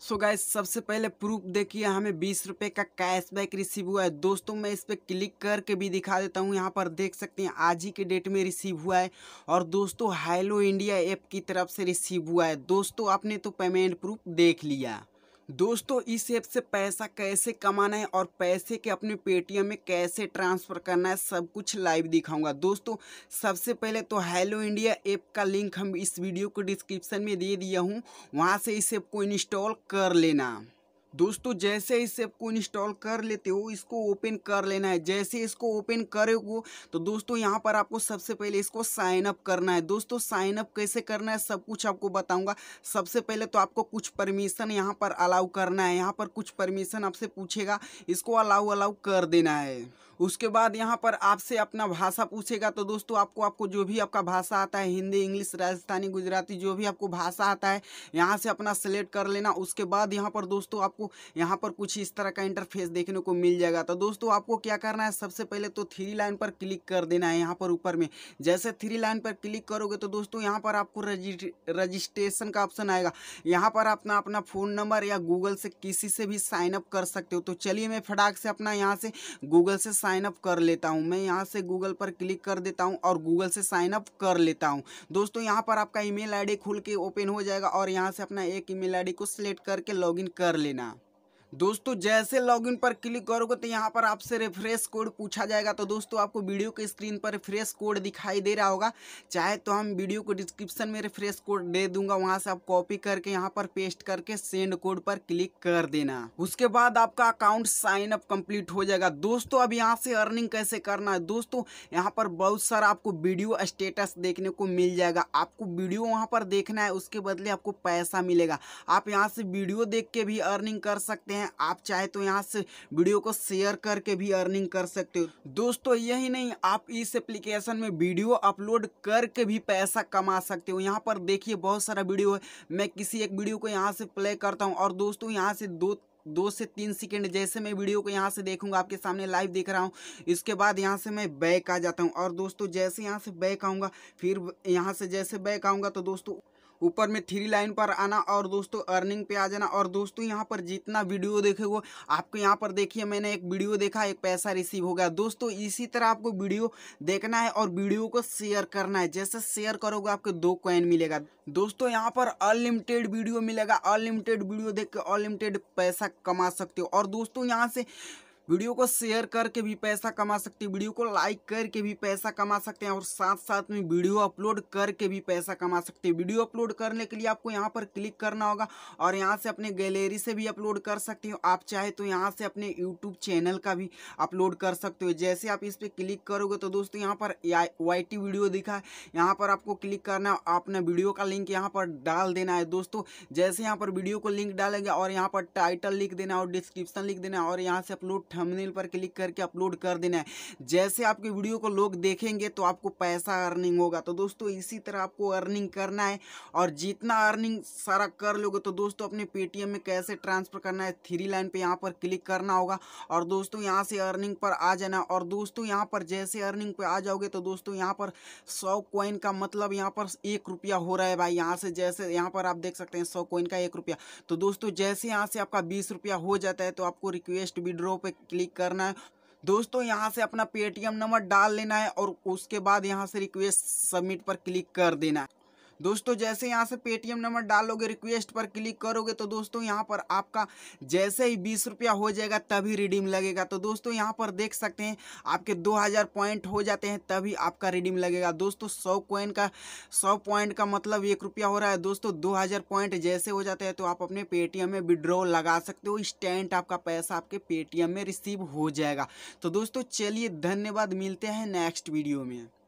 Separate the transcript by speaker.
Speaker 1: सो so guys सबसे पहले proof देखिए हमें बीस रुपये का कैशबैक रिसीव हुआ है दोस्तों मैं इस पर क्लिक करके भी दिखा देता हूँ यहाँ पर देख सकते हैं आज ही के डेट में रिसीव हुआ है और दोस्तों हेलो इंडिया ऐप की तरफ से रिसीव हुआ है दोस्तों आपने तो पेमेंट प्रूफ देख लिया दोस्तों इस ऐप से पैसा कैसे कमाना है और पैसे के अपने पेटीएम में कैसे ट्रांसफ़र करना है सब कुछ लाइव दिखाऊंगा दोस्तों सबसे पहले तो हेलो इंडिया ऐप का लिंक हम इस वीडियो को डिस्क्रिप्शन में दे दिया हूँ वहाँ से इस ऐप को इंस्टॉल कर लेना दोस्तों जैसे इस ऐप को इंस्टॉल कर लेते हो इसको ओपन कर लेना है जैसे इसको ओपन करोगे तो दोस्तों यहाँ पर आपको सबसे पहले इसको साइन अप करना है दोस्तों साइन अप कैसे करना है सब कुछ आपको बताऊँगा सबसे पहले तो आपको कुछ परमिशन यहाँ पर अलाउ करना है यहाँ पर कुछ परमिशन आपसे पूछेगा इसको अलाउ अलाउ कर देना है उसके बाद यहाँ पर आपसे अपना भाषा पूछेगा तो दोस्तों आपको आपको जो भी आपका भाषा आता है हिंदी इंग्लिश राजस्थानी गुजराती जो भी आपको भाषा आता है यहाँ से अपना सेलेक्ट कर लेना उसके बाद यहाँ पर दोस्तों आपको यहाँ पर कुछ इस तरह का इंटरफेस देखने को मिल जाएगा तो दोस्तों आपको क्या करना है सबसे पहले तो थ्री लाइन पर क्लिक कर देना है यहाँ पर ऊपर में जैसे थ्री लाइन पर क्लिक करोगे तो दोस्तों यहाँ पर आपको रजिस्ट्रेशन का ऑप्शन आएगा यहाँ पर अपना अपना फ़ोन नंबर या गूगल से किसी से भी साइन अप कर सकते हो तो चलिए मैं फटाक से अपना यहाँ से गूगल से साइन साइन अप कर लेता हूँ मैं यहाँ से गूगल पर क्लिक कर देता हूँ और गूगल से साइन अप कर लेता हूँ दोस्तों यहाँ पर आपका ईमेल आईडी खुल के ओपन हो जाएगा और यहाँ से अपना एक ईमेल आईडी को सिलेक्ट करके लॉगिन कर लेना दोस्तों जैसे लॉगिन पर क्लिक करोगे तो यहाँ पर आपसे रिफ्रेश कोड पूछा जाएगा तो दोस्तों आपको वीडियो के स्क्रीन पर रिफ्रेश कोड दिखाई दे रहा होगा चाहे तो हम वीडियो को डिस्क्रिप्शन में रिफ्रेश कोड दे दूंगा वहाँ से आप कॉपी करके यहाँ पर पेस्ट करके सेंड कोड पर क्लिक कर देना उसके बाद आपका अकाउंट साइन अप कंप्लीट हो जाएगा दोस्तों अब यहाँ से अर्निंग कैसे करना है दोस्तों यहाँ पर बहुत सारा आपको वीडियो स्टेटस देखने को मिल जाएगा आपको वीडियो वहाँ पर देखना है उसके बदले आपको पैसा मिलेगा आप यहाँ से वीडियो देख के भी अर्निंग कर सकते हैं हैं आप चाहे तो यहाँ से वीडियो को शेयर करके भी अर्निंग कर सकते हो दोस्तों यही नहीं आप इस एप्लीकेशन में वीडियो अपलोड करके भी पैसा कमा सकते हो यहाँ पर देखिए बहुत सारा वीडियो है मैं किसी एक वीडियो को यहाँ से प्ले करता हूँ और दोस्तों यहाँ से दो दो से तीन सेकेंड जैसे मैं वीडियो को यहाँ से देखूंगा आपके सामने लाइव देख रहा हूँ इसके बाद यहाँ से मैं बैक आ जाता हूँ और दोस्तों जैसे यहाँ से बैक आऊँगा फिर यहाँ से जैसे बैक आऊँगा तो दोस्तों ऊपर में थ्री लाइन पर आना और दोस्तों अर्निंग पे आ जाना और दोस्तों यहाँ पर जितना वीडियो देखे वो आपको यहाँ पर देखिए मैंने एक वीडियो देखा एक पैसा रिसीव हो गया दोस्तों इसी तरह आपको वीडियो देखना है और वीडियो को शेयर करना है जैसे शेयर करोगे आपको दो कॉइन मिलेगा दोस्तों यहाँ पर अनलिमिटेड वीडियो मिलेगा अनलिमिटेड वीडियो देख के अनलिमिटेड पैसा कमा सकते हो और दोस्तों यहाँ से वीडियो को शेयर करके भी पैसा कमा सकते हैं वीडियो को लाइक करके भी पैसा कमा सकते हैं और साथ साथ में वीडियो अपलोड करके भी पैसा कमा सकते हैं वीडियो अपलोड करने के लिए आपको यहाँ पर क्लिक करना होगा और यहाँ से अपने गैलरी से भी अपलोड कर सकते हो आप चाहे तो यहाँ से अपने यूट्यूब चैनल का भी अपलोड कर सकते हो जैसे आप इस पर क्लिक करोगे तो दोस्तों यहाँ पर वाई वीडियो दिखा है यहाँ पर आपको क्लिक करना है अपना वीडियो का लिंक यहाँ पर डाल देना है दोस्तों जैसे यहाँ पर वीडियो को लिंक डालेंगे और यहाँ पर टाइटल लिख देना और डिस्क्रिप्शन लिख देना और यहाँ से अपलोड थंबनेल पर क्लिक करके अपलोड कर देना है जैसे आपके वीडियो को लोग देखेंगे तो आपको पैसा अर्निंग होगा तो दोस्तों इसी तरह आपको अर्निंग करना है और जितना अर्निंग सारा कर लोगे तो दोस्तों अपने पेटीएम में कैसे ट्रांसफ़र करना है थ्री लाइन पर यहाँ पर क्लिक करना होगा और दोस्तों यहाँ से अर्निंग पर आ जाना और दोस्तों यहाँ पर जैसे अर्निंग पर आ जाओगे तो दोस्तों यहाँ पर सौ कॉइन का मतलब यहाँ पर एक रुपया हो रहा है भाई यहाँ से जैसे यहाँ पर आप देख सकते हैं सौ कॉइन का एक रुपया तो दोस्तों जैसे यहाँ से आपका बीस रुपया हो जाता है तो आपको रिक्वेस्ट विड्रॉ पे क्लिक करना है दोस्तों यहाँ से अपना पेटीएम नंबर डाल लेना है और उसके बाद यहाँ से रिक्वेस्ट सबमिट पर क्लिक कर देना है दोस्तों जैसे यहाँ से पेटीएम नंबर डालोगे रिक्वेस्ट पर क्लिक करोगे तो दोस्तों यहाँ पर आपका जैसे ही बीस रुपया हो जाएगा तभी रिडीम लगेगा तो दोस्तों यहाँ पर देख सकते हैं आपके दो हज़ार पॉइंट हो जाते हैं तभी आपका रिडीम लगेगा दोस्तों सौ कॉइन का सौ पॉइंट का मतलब एक रुपया हो रहा है दोस्तों दो हज़ार पॉइंट जैसे हो जाते हैं तो आप अपने पेटीएम में विड्रॉ लगा सकते हो स्टैंड आपका पैसा आपके पेटीएम में रिसीव हो जाएगा तो दोस्तों चलिए धन्यवाद मिलते हैं नेक्स्ट वीडियो में